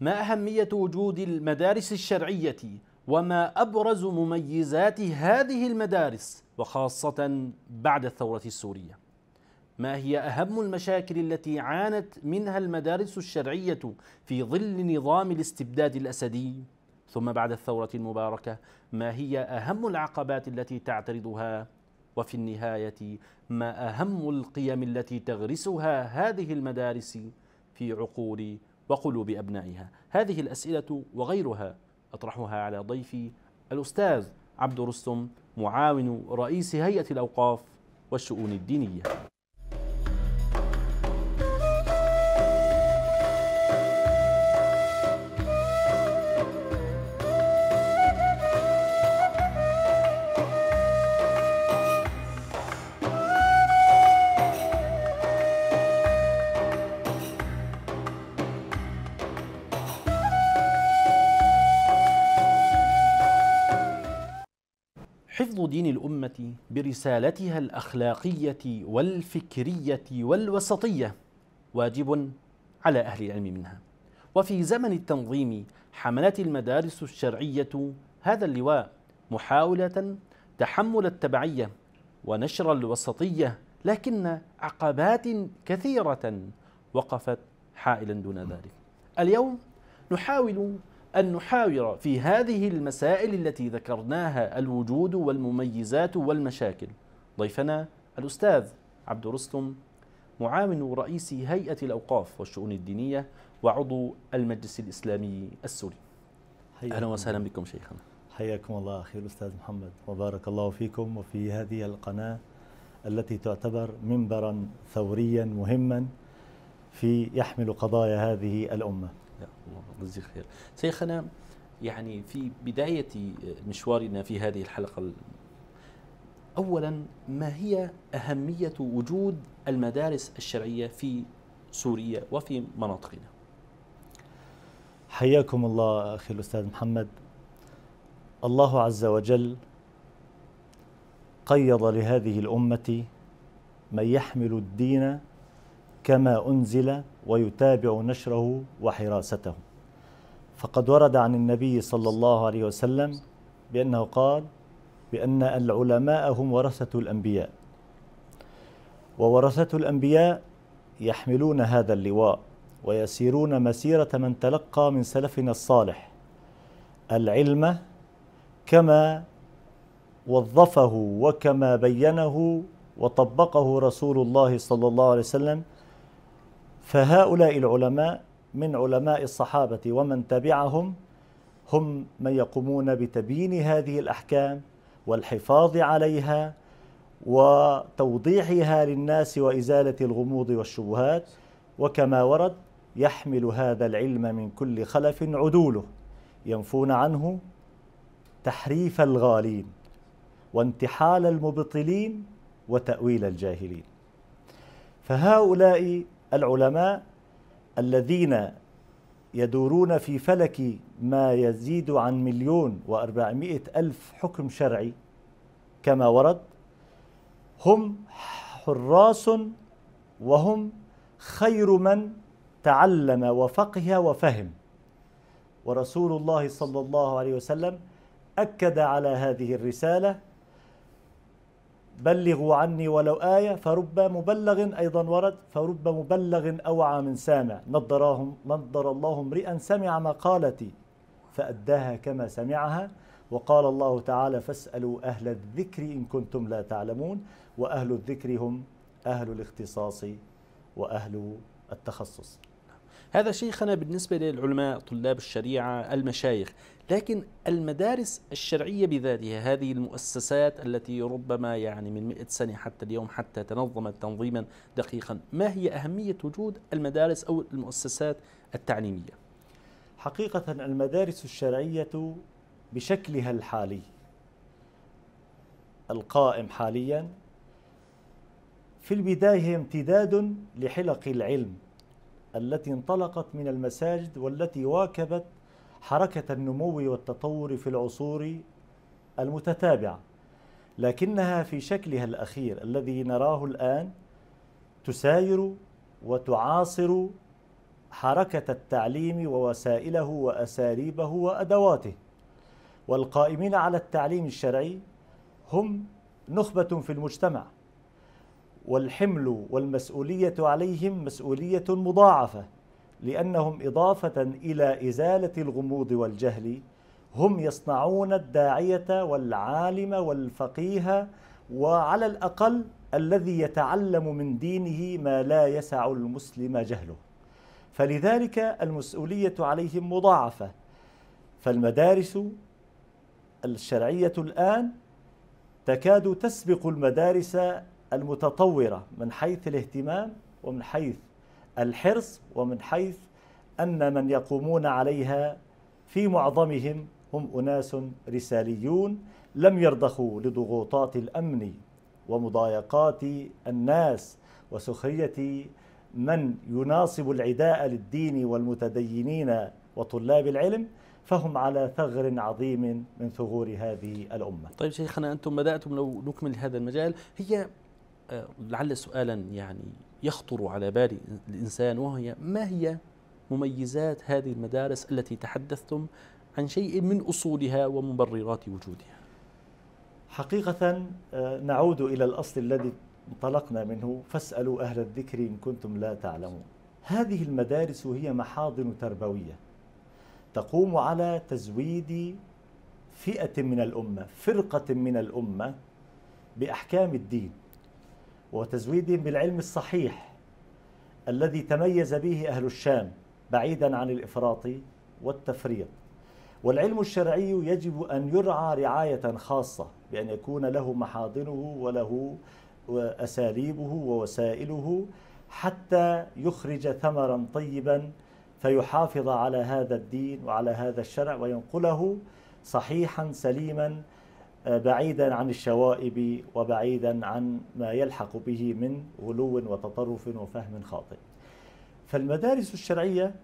ما أهمية وجود المدارس الشرعية وما أبرز مميزات هذه المدارس وخاصة بعد الثورة السورية ما هي أهم المشاكل التي عانت منها المدارس الشرعية في ظل نظام الاستبداد الأسدي ثم بعد الثورة المباركة ما هي أهم العقبات التي تعترضها وفي النهاية ما أهم القيم التي تغرسها هذه المدارس في عقول وقلوب أبنائها هذه الأسئلة وغيرها أطرحها على ضيفي الأستاذ عبد رستم معاون رئيس هيئة الأوقاف والشؤون الدينية برسالتها الأخلاقية والفكرية والوسطية واجب على أهل العلم منها وفي زمن التنظيم حملت المدارس الشرعية هذا اللواء محاولة تحمل التبعية ونشر الوسطية لكن عقبات كثيرة وقفت حائلا دون ذلك اليوم نحاول أن نحاور في هذه المسائل التي ذكرناها الوجود والمميزات والمشاكل ضيفنا الأستاذ عبد رستم معاون رئيس هيئة الأوقاف والشؤون الدينية وعضو المجلس الإسلامي السوري أهلا وسهلا بكم شيخنا حياكم الله أخي الأستاذ محمد وبارك الله فيكم وفي هذه القناة التي تعتبر منبرا ثوريا مهما في يحمل قضايا هذه الأمة جزيك خير شيخنا يعني في بداية مشوارنا في هذه الحلقة أولا ما هي أهمية وجود المدارس الشرعية في سوريا وفي مناطقنا حياكم الله أخي الأستاذ محمد الله عز وجل قيض لهذه الأمة من يحمل الدين كما أنزل ويتابع نشره وحراسته فقد ورد عن النبي صلى الله عليه وسلم بأنه قال بأن العلماء هم ورثة الأنبياء وورثة الأنبياء يحملون هذا اللواء ويسيرون مسيرة من تلقى من سلفنا الصالح العلم كما وظفه وكما بينه وطبقه رسول الله صلى الله عليه وسلم فهؤلاء العلماء من علماء الصحابة ومن تبعهم هم من يقومون بتبيين هذه الأحكام والحفاظ عليها وتوضيحها للناس وإزالة الغموض والشبهات وكما ورد يحمل هذا العلم من كل خلف عدوله ينفون عنه تحريف الغالين وانتحال المبطلين وتأويل الجاهلين فهؤلاء العلماء الذين يدورون في فلك ما يزيد عن مليون وأربعمائة ألف حكم شرعي كما ورد هم حراس وهم خير من تعلم وفقه وفهم ورسول الله صلى الله عليه وسلم أكد على هذه الرسالة بلغوا عني ولو آية فرب مبلغ أيضا ورد فرب مبلغ أوعى من سامع نضراهم نضر الله امرئا سمع مقالتي فأداها كما سمعها وقال الله تعالى فاسألوا أهل الذكر إن كنتم لا تعلمون وأهل الذكر هم أهل الاختصاص وأهل التخصص هذا شيخنا بالنسبة للعلماء طلاب الشريعة المشايخ لكن المدارس الشرعية بذاتها هذه المؤسسات التي ربما يعني من مئة سنة حتى اليوم حتى تنظمت تنظيما دقيقا ما هي أهمية وجود المدارس أو المؤسسات التعليمية؟ حقيقة المدارس الشرعية بشكلها الحالي القائم حاليا في البداية هي امتداد لحلق العلم التي انطلقت من المساجد والتي واكبت حركة النمو والتطور في العصور المتتابعة لكنها في شكلها الأخير الذي نراه الآن تساير وتعاصر حركة التعليم ووسائله وأساليبه وأدواته والقائمين على التعليم الشرعي هم نخبة في المجتمع والحمل والمسؤولية عليهم مسؤولية مضاعفة لأنهم إضافة إلى إزالة الغموض والجهل هم يصنعون الداعية والعالم والفقيه وعلى الأقل الذي يتعلم من دينه ما لا يسع المسلم جهله فلذلك المسؤولية عليهم مضاعفة فالمدارس الشرعية الآن تكاد تسبق المدارس المتطورة من حيث الاهتمام ومن حيث الحرص ومن حيث أن من يقومون عليها في معظمهم هم أناس رساليون لم يرضخوا لضغوطات الأمن ومضايقات الناس وسخرية من يناصب العداء للدين والمتدينين وطلاب العلم فهم على ثغر عظيم من ثغور هذه الأمة طيب شيخنا أنتم بدأتم لو نكمل هذا المجال هي لعل سؤالا يعني يخطر على بال الإنسان وهي ما هي مميزات هذه المدارس التي تحدثتم عن شيء من أصولها ومبررات وجودها حقيقة آه، نعود إلى الأصل الذي انطلقنا منه فاسألوا أهل الذكر إن كنتم لا تعلمون هذه المدارس هي محاضن تربوية تقوم على تزويد فئة من الأمة فرقة من الأمة بأحكام الدين وتزويدهم بالعلم الصحيح الذي تميز به أهل الشام بعيدا عن الإفراط والتفريط والعلم الشرعي يجب أن يرعى رعاية خاصة بأن يكون له محاضنه وله أساليبه ووسائله حتى يخرج ثمرا طيبا فيحافظ على هذا الدين وعلى هذا الشرع وينقله صحيحا سليما آه، بعيدا عن الشوائب وبعيدا عن ما يلحق به من غلو وتطرف وفهم خاطئ فالمدارس الشرعية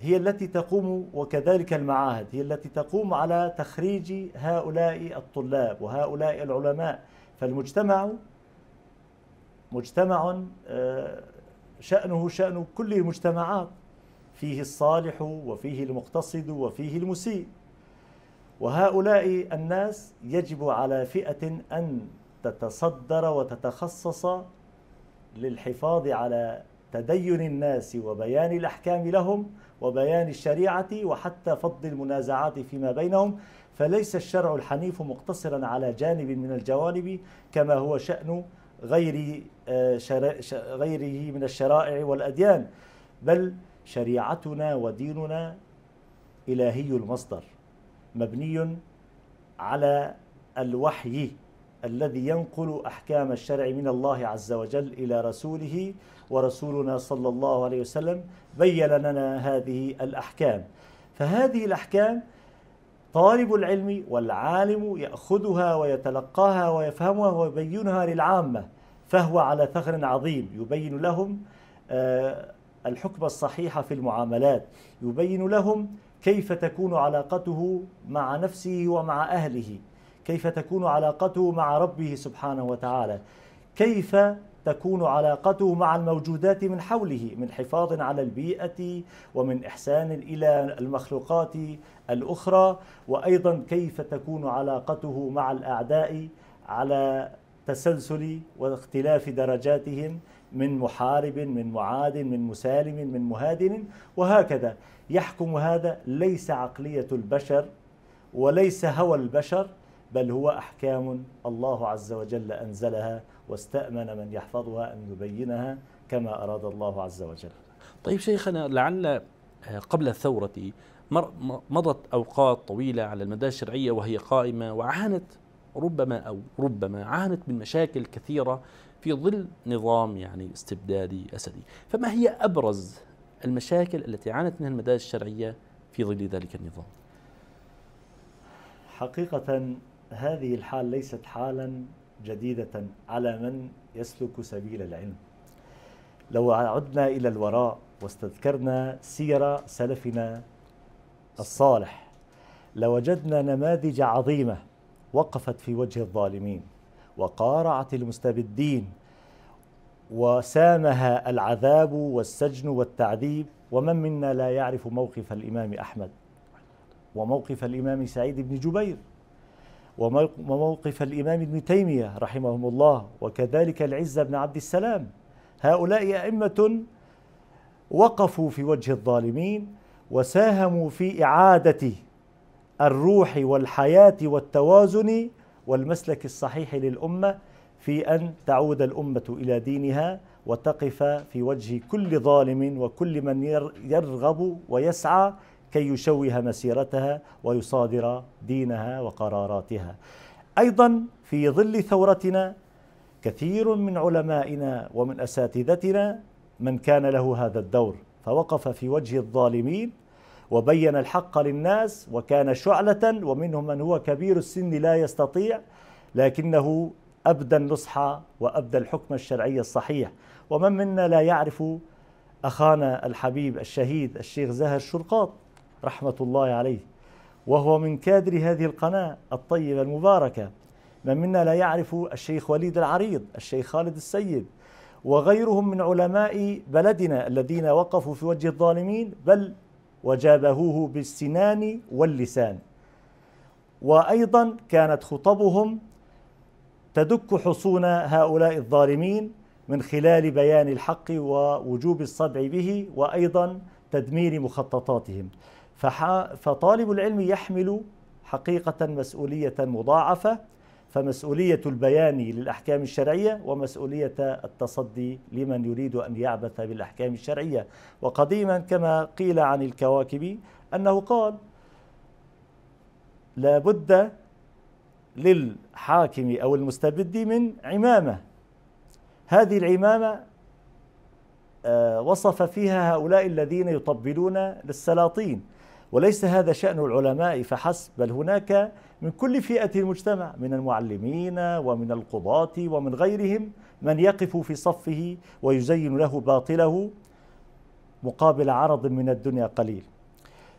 هي التي تقوم وكذلك المعاهد هي التي تقوم على تخريج هؤلاء الطلاب وهؤلاء العلماء فالمجتمع مجتمع آه، شأنه شأن كل المجتمعات فيه الصالح وفيه المقتصد وفيه المسيء وهؤلاء الناس يجب على فئة أن تتصدر وتتخصص للحفاظ على تدين الناس وبيان الأحكام لهم وبيان الشريعة وحتى فض المنازعات فيما بينهم فليس الشرع الحنيف مقتصرا على جانب من الجوانب كما هو شأن غير آه، غيره من الشرائع والأديان بل شريعتنا وديننا إلهي المصدر مبني على الوحي الذي ينقل أحكام الشرع من الله عز وجل إلى رسوله ورسولنا صلى الله عليه وسلم بين لنا هذه الأحكام فهذه الأحكام طالب العلم والعالم يأخذها ويتلقاها ويفهمها ويبينها للعامة فهو على ثغر عظيم يبين لهم آه، الحكم الصحيح في المعاملات يبين لهم كيف تكون علاقته مع نفسه ومع أهله كيف تكون علاقته مع ربه سبحانه وتعالى كيف تكون علاقته مع الموجودات من حوله من حفاظ على البيئة ومن إحسان إلى المخلوقات الأخرى وأيضا كيف تكون علاقته مع الأعداء على تسلسل واختلاف درجاتهم من محارب من معاد من مسالم من مهادن وهكذا يحكم هذا ليس عقلية البشر وليس هوى البشر بل هو أحكام الله عز وجل أنزلها واستأمن من يحفظها أن يبينها كما أراد الله عز وجل طيب شيخنا لعل آه، قبل الثورة مضت أوقات طويلة على المدى الشرعية وهي قائمة وعانت ربما أو ربما عانت من مشاكل كثيرة في ظل نظام يعني استبدادي أسدي فما هي أبرز المشاكل التي عانت منها المدارس الشرعية في ظل ذلك النظام حقيقة هذه الحال ليست حالا جديدة على من يسلك سبيل العلم لو عدنا إلى الوراء واستذكرنا سير سلفنا الصالح لوجدنا نماذج عظيمة وقفت في وجه الظالمين وقارعت المستبدين وسامها العذاب والسجن والتعذيب ومن منا لا يعرف موقف الإمام أحمد وموقف الإمام سعيد بن جبير وموقف الإمام ابن تيمية رحمهم الله وكذلك العزة بن عبد السلام هؤلاء أئمة وقفوا في وجه الظالمين وساهموا في إعادة الروح والحياة والتوازن والمسلك الصحيح للأمة في أن تعود الأمة إلى دينها وتقف في وجه كل ظالم وكل من يرغب ويسعى كي يشوه مسيرتها ويصادر دينها وقراراتها أيضا في ظل ثورتنا كثير من علمائنا ومن أساتذتنا من كان له هذا الدور فوقف في وجه الظالمين وبين الحق للناس وكان شعلة ومنهم من هو كبير السن لا يستطيع لكنه أبدى النصح وأبدى الحكم الشرعي الصحيح ومن منا لا يعرف أخانا الحبيب الشهيد الشيخ زهر شرقاط رحمة الله عليه وهو من كادر هذه القناة الطيبة المباركة من منا لا يعرف الشيخ وليد العريض الشيخ خالد السيد وغيرهم من علماء بلدنا الذين وقفوا في وجه الظالمين بل وجابهوه بالسنان واللسان وأيضا كانت خطبهم تدك حصون هؤلاء الظالمين من خلال بيان الحق ووجوب الصدع به وأيضا تدمير مخططاتهم فطالب العلم يحمل حقيقة مسؤولية مضاعفة فمسؤولية البيان للأحكام الشرعية ومسؤولية التصدي لمن يريد أن يعبث بالأحكام الشرعية وقديما كما قيل عن الكواكب أنه قال لابد للحاكم أو المستبد من عمامة هذه العمامة آه، وصف فيها هؤلاء الذين يطبلون للسلاطين وليس هذا شأن العلماء فحسب بل هناك من كل فئة المجتمع من المعلمين ومن القضاة ومن غيرهم من يقف في صفه ويزين له باطله مقابل عرض من الدنيا قليل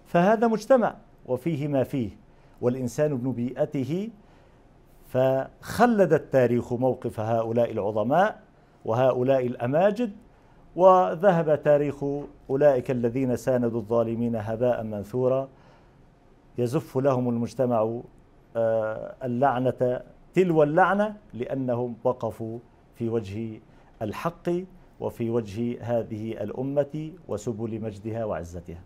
فهذا مجتمع وفيه ما فيه والإنسان ابن بيئته فخلد التاريخ موقف هؤلاء العظماء وهؤلاء الأماجد وذهب تاريخ أولئك الذين ساندوا الظالمين هباء منثورا يزف لهم المجتمع آه، اللعنة تلو اللعنة لأنهم وقفوا في وجه الحق وفي وجه هذه الأمة وسبل مجدها وعزتها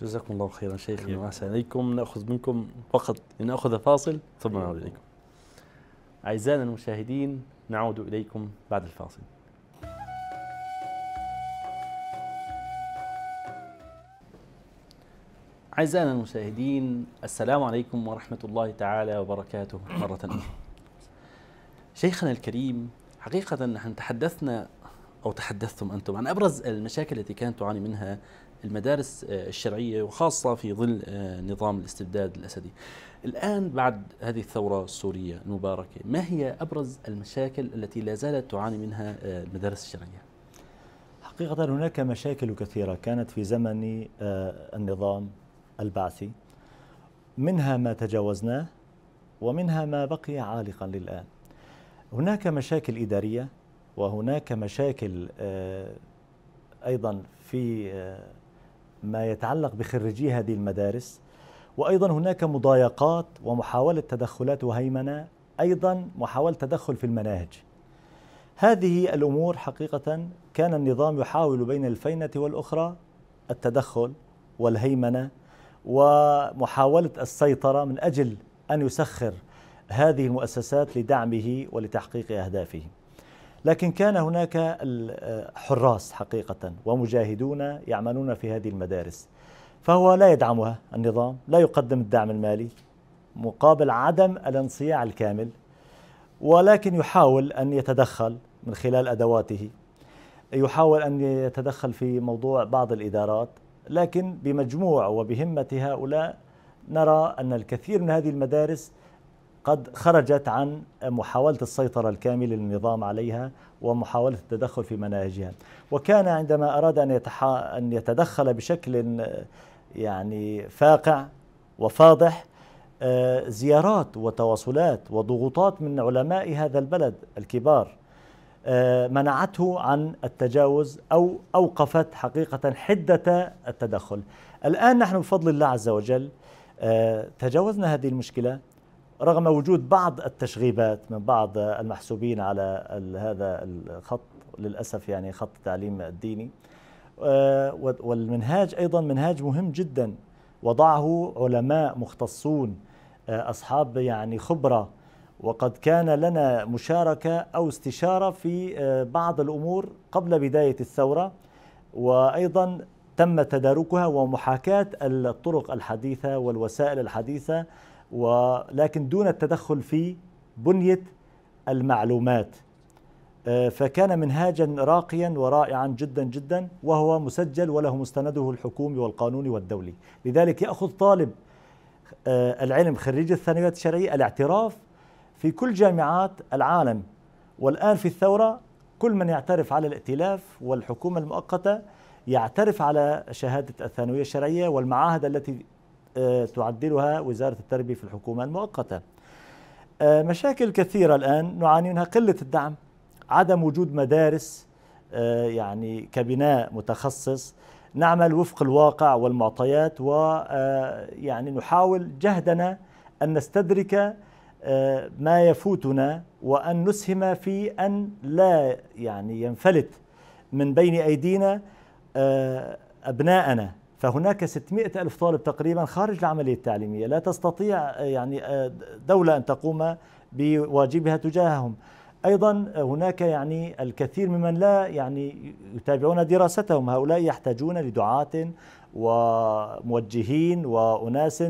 جزاكم الله خيرا شيخنا واسع عليكم ناخذ منكم فقط لناخذ فاصل ثم نعود اليكم. اعزائنا المشاهدين نعود اليكم بعد الفاصل. أعزائنا المشاهدين السلام عليكم ورحمة الله تعالى وبركاته مرة أخرى شيخنا الكريم حقيقة نحن تحدثنا أو تحدثتم أنتم عن أبرز المشاكل التي كانت تعاني منها المدارس آه، الشرعية وخاصة في ظل آه، نظام الاستبداد الأسدي الآن بعد هذه الثورة السورية المباركة ما هي أبرز المشاكل التي لا زالت تعاني منها آه، المدارس الشرعية؟ حقيقة هناك مشاكل كثيرة كانت في زمن النظام البعث منها ما تجاوزناه ومنها ما بقي عالقا للآن هناك مشاكل إدارية وهناك مشاكل آه، أيضا في آه، ما يتعلق بخريجي هذه المدارس وأيضا هناك مضايقات ومحاولة تدخلات وهيمنة أيضا محاولة تدخل في المناهج هذه الأمور حقيقة كان النظام يحاول بين الفينة والأخرى التدخل والهيمنة ومحاولة السيطرة من أجل أن يسخر هذه المؤسسات لدعمه ولتحقيق أهدافه لكن كان هناك حراس حقيقة ومجاهدون يعملون في هذه المدارس فهو لا يدعمها النظام لا يقدم الدعم المالي مقابل عدم الانصياع الكامل ولكن يحاول أن يتدخل من خلال أدواته يحاول أن يتدخل في موضوع بعض الإدارات لكن بمجموع وبهمة هؤلاء نرى أن الكثير من هذه المدارس قد خرجت عن محاولة السيطرة الكاملة للنظام عليها ومحاولة التدخل في مناهجها وكان عندما أراد أن, يتحا... أن يتدخل بشكل يعني فاقع وفاضح آه، زيارات وتواصلات وضغوطات من علماء هذا البلد الكبار منعته عن التجاوز أو أوقفت حقيقة حدة التدخل الآن نحن بفضل الله عز وجل آه، تجاوزنا هذه المشكلة رغم وجود بعض التشغيبات من بعض المحسوبين على هذا الخط للأسف يعني خط التعليم الديني آه، والمنهاج أيضا منهاج مهم جدا وضعه علماء مختصون آه، أصحاب يعني خبرة وقد كان لنا مشاركة أو استشارة في آه، بعض الأمور قبل بداية الثورة وأيضا تم تداركها ومحاكاة الطرق الحديثة والوسائل الحديثة ولكن دون التدخل في بنية المعلومات آه، فكان منهاجا راقيا ورائعا جدا جدا وهو مسجل وله مستنده الحكومي والقانوني والدولي لذلك يأخذ طالب آه، العلم خريج الثانويات الشرعية الاعتراف في كل جامعات العالم والآن في الثورة كل من يعترف على الائتلاف والحكومة المؤقتة يعترف على شهادة الثانوية الشرعية والمعاهد التي آه، تعدلها وزارة التربية في الحكومة المؤقتة آه، مشاكل كثيرة الآن نعاني منها قلة الدعم عدم وجود مدارس آه، يعني كبناء متخصص نعمل وفق الواقع والمعطيات ويعني نحاول جهدنا أن نستدرك آه، ما يفوتنا وأن نسهم في أن لا يعني ينفلت من بين أيدينا آه، أبناءنا فهناك 600 ألف طالب تقريبا خارج العملية التعليمية لا تستطيع آه، يعني دولة أن تقوم بواجبها تجاههم ايضا هناك يعني الكثير ممن لا يعني يتابعون دراستهم هؤلاء يحتاجون لدعاة وموجهين واناس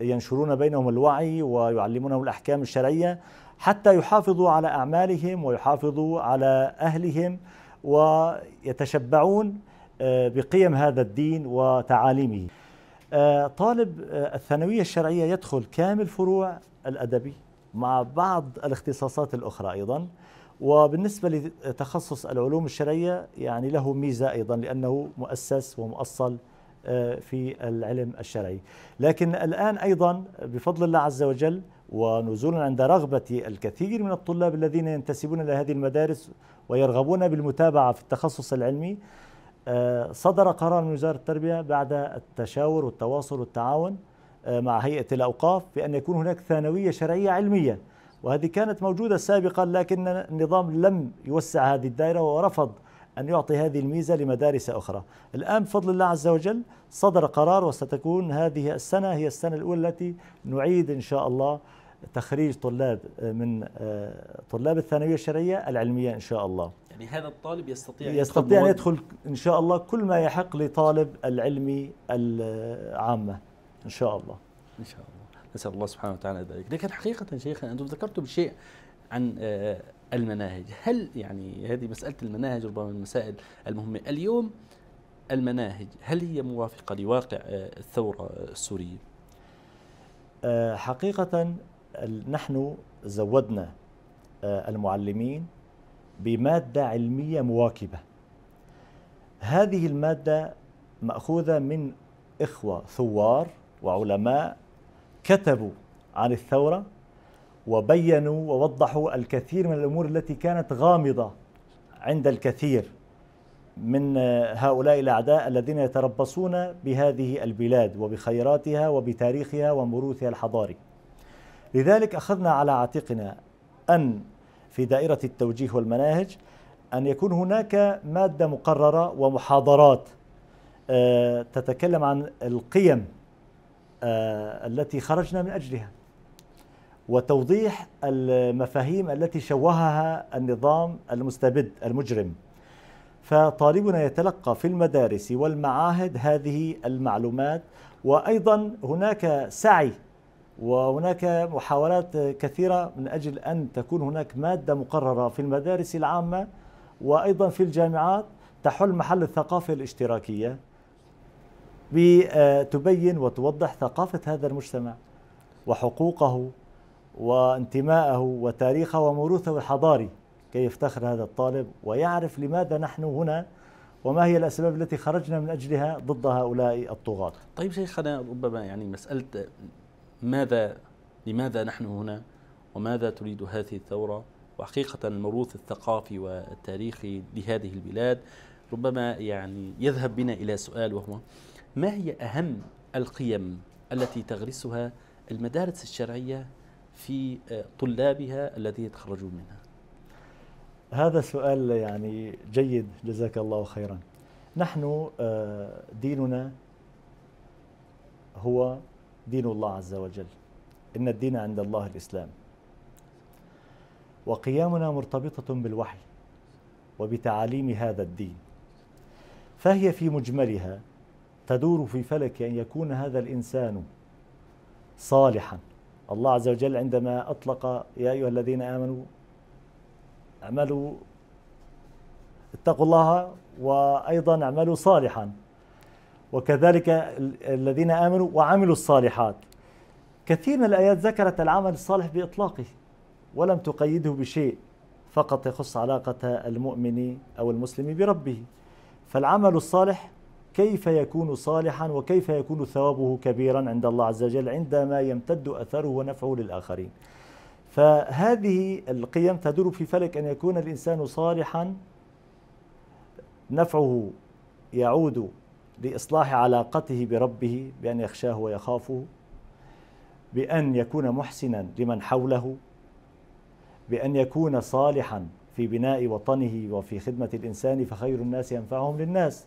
ينشرون بينهم الوعي ويعلمونهم الأحكام الشرعية حتى يحافظوا على أعمالهم ويحافظوا على أهلهم ويتشبعون آه، بقيم هذا الدين وتعاليمه آه، طالب آه، الثانوية الشرعية يدخل كامل فروع الأدبي مع بعض الاختصاصات الأخرى أيضا وبالنسبة لتخصص العلوم الشرعية يعني له ميزة أيضا لأنه مؤسس ومؤصل آه، في العلم الشرعي لكن الآن أيضا بفضل الله عز وجل ونزولا عند رغبة الكثير من الطلاب الذين ينتسبون إلى هذه المدارس ويرغبون بالمتابعة في التخصص العلمي آه، صدر قرار من وزارة التربية بعد التشاور والتواصل والتعاون آه، مع هيئة الأوقاف بأن يكون هناك ثانوية شرعية علمية وهذه كانت موجودة سابقا لكن النظام لم يوسع هذه الدائرة ورفض أن يعطي هذه الميزة لمدارس أخرى الآن بفضل الله عز وجل صدر قرار وستكون هذه السنة هي السنة الأولى التي نعيد إن شاء الله تخريج طلاب آه، من آه، طلاب الثانوية الشرعية العلمية إن شاء الله يعني هذا الطالب يستطيع يستطيع أن يدخل إن شاء الله كل ما يحق لطالب العلمي العامة إن شاء الله إن شاء الله نسأل الله سبحانه وتعالى ذلك لكن حقيقة شيخنا أنتم ذكرتم شيء عن آه، المناهج هل يعني هذه مسألة المناهج ربما من المسائل المهمة اليوم المناهج هل هي موافقة لواقع آه، الثورة السورية؟ آه، حقيقة نحن زودنا آه، المعلمين بمادة علمية مواكبة هذه المادة مأخوذة من إخوة ثوار وعلماء كتبوا عن الثورة وبينوا ووضحوا الكثير من الامور التي كانت غامضه عند الكثير من هؤلاء الاعداء الذين يتربصون بهذه البلاد وبخيراتها وبتاريخها وموروثها الحضاري. لذلك اخذنا على عاتقنا ان في دائره التوجيه والمناهج ان يكون هناك ماده مقرره ومحاضرات آه، تتكلم عن القيم آه، التي خرجنا من اجلها وتوضيح المفاهيم التي شوهها النظام المستبد المجرم فطالبنا يتلقى في المدارس والمعاهد هذه المعلومات وايضا هناك سعي وهناك محاولات كثيره من اجل ان تكون هناك ماده مقرره في المدارس العامه وايضا في الجامعات تحل محل الثقافه الاشتراكيه بتبين وتوضح ثقافه هذا المجتمع وحقوقه وانتمائه وتاريخه وموروثه الحضاري كي يفتخر هذا الطالب ويعرف لماذا نحن هنا وما هي الأسباب التي خرجنا من أجلها ضد هؤلاء الطغاة طيب شيخنا ربما يعني مسألة ماذا لماذا نحن هنا وماذا تريد هذه الثورة وحقيقة الموروث الثقافي والتاريخي لهذه البلاد ربما يعني يذهب بنا إلى سؤال وهو ما هي أهم القيم التي تغرسها المدارس الشرعية في آه، طلابها الذين يتخرجون منها هذا سؤال يعني جيد جزاك الله خيرا نحن آه، ديننا هو دين الله عز وجل إن الدين عند الله الإسلام وقيامنا مرتبطة بالوحي وبتعاليم هذا الدين فهي في مجملها تدور في فلك أن يكون هذا الإنسان صالحا الله عز وجل عندما أطلق يا أيها الذين آمنوا اعملوا اتقوا الله وأيضا اعملوا صالحا وكذلك الذين آمنوا وعملوا الصالحات كثير من الآيات ذكرت العمل الصالح بإطلاقه ولم تقيده بشيء فقط يخص علاقة المؤمن أو المسلم بربه فالعمل الصالح كيف يكون صالحا وكيف يكون ثوابه كبيرا عند الله عز وجل عندما يمتد أثره ونفعه للآخرين فهذه القيم تدور في فلك أن يكون الإنسان صالحا نفعه يعود لإصلاح علاقته بربه بأن يخشاه ويخافه بأن يكون محسنا لمن حوله بأن يكون صالحا في بناء وطنه وفي خدمة الإنسان فخير الناس ينفعهم للناس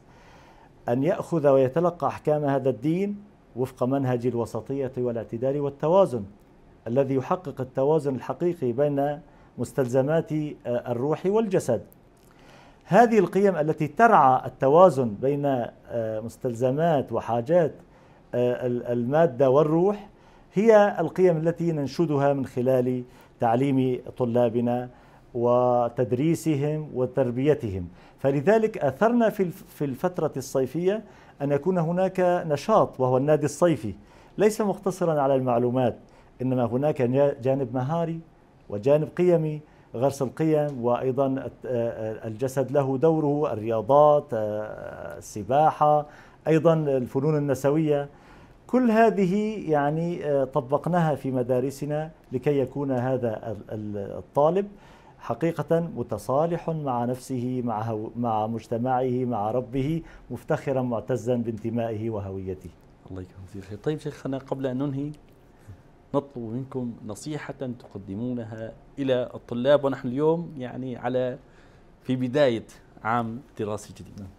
أن يأخذ ويتلقى أحكام هذا الدين وفق منهج الوسطية والاعتدال والتوازن الذي يحقق التوازن الحقيقي بين مستلزمات آه، الروح والجسد هذه القيم التي ترعى التوازن بين آه، مستلزمات وحاجات آه، المادة والروح هي القيم التي ننشدها من خلال تعليم طلابنا وتدريسهم وتربيتهم فلذلك أثرنا في الفترة الصيفية أن يكون هناك نشاط وهو النادي الصيفي ليس مقتصرا على المعلومات إنما هناك جانب مهاري وجانب قيمي غرس القيم وأيضا الجسد له دوره الرياضات السباحة أيضا الفنون النسوية كل هذه يعني طبقناها في مدارسنا لكي يكون هذا الطالب حقيقة متصالح مع نفسه مع, مع مجتمعه مع ربه مفتخرا معتزا بانتمائه وهويته الله يكرم خير طيب شيخنا قبل أن ننهي نطلب منكم نصيحة تقدمونها إلى الطلاب ونحن اليوم يعني على في بداية عام دراسي جديد نعم.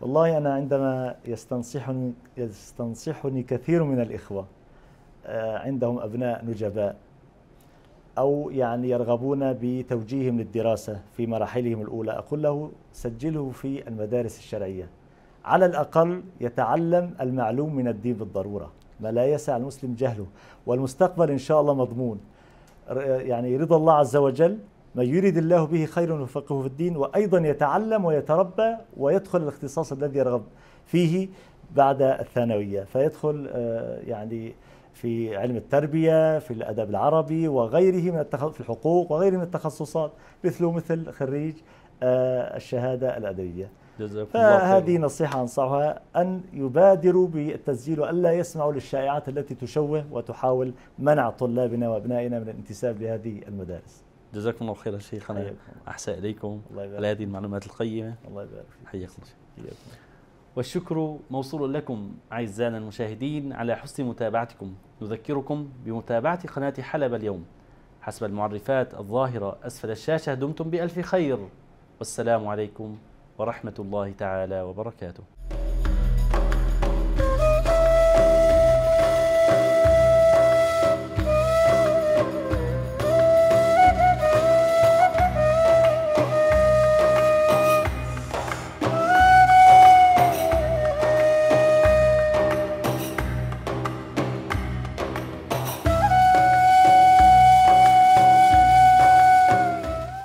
والله أنا عندما يستنصحني, يستنصحني كثير من الإخوة آه، عندهم أبناء نجباء أو يعني يرغبون بتوجيههم للدراسة في مراحلهم الأولى أقول له سجله في المدارس الشرعية على الأقل يتعلم المعلوم من الدين بالضرورة ما لا يسع المسلم جهله والمستقبل إن شاء الله مضمون يعني رضا الله عز وجل ما يريد الله به خير يفقهه في الدين وأيضا يتعلم ويتربى ويدخل الاختصاص الذي يرغب فيه بعد الثانوية فيدخل آه، يعني في علم التربية في الأدب العربي وغيره من التخصص في الحقوق وغيره من التخصصات مثله مثل خريج آه، الشهادة الأدبية فهذه نصيحة أنصحها أن يبادروا بالتسجيل وألا يسمعوا للشائعات التي تشوه وتحاول منع طلابنا وأبنائنا من الانتساب لهذه المدارس جزاكم الله خيرا شيخنا أحسن إليكم على هذه المعلومات القيمة الله يبارك فيك حياكم والشكر موصول لكم أعزائنا المشاهدين على حسن متابعتكم نذكركم بمتابعة قناة حلب اليوم حسب المعرفات الظاهرة أسفل الشاشة دمتم بألف خير والسلام عليكم ورحمة الله تعالى وبركاته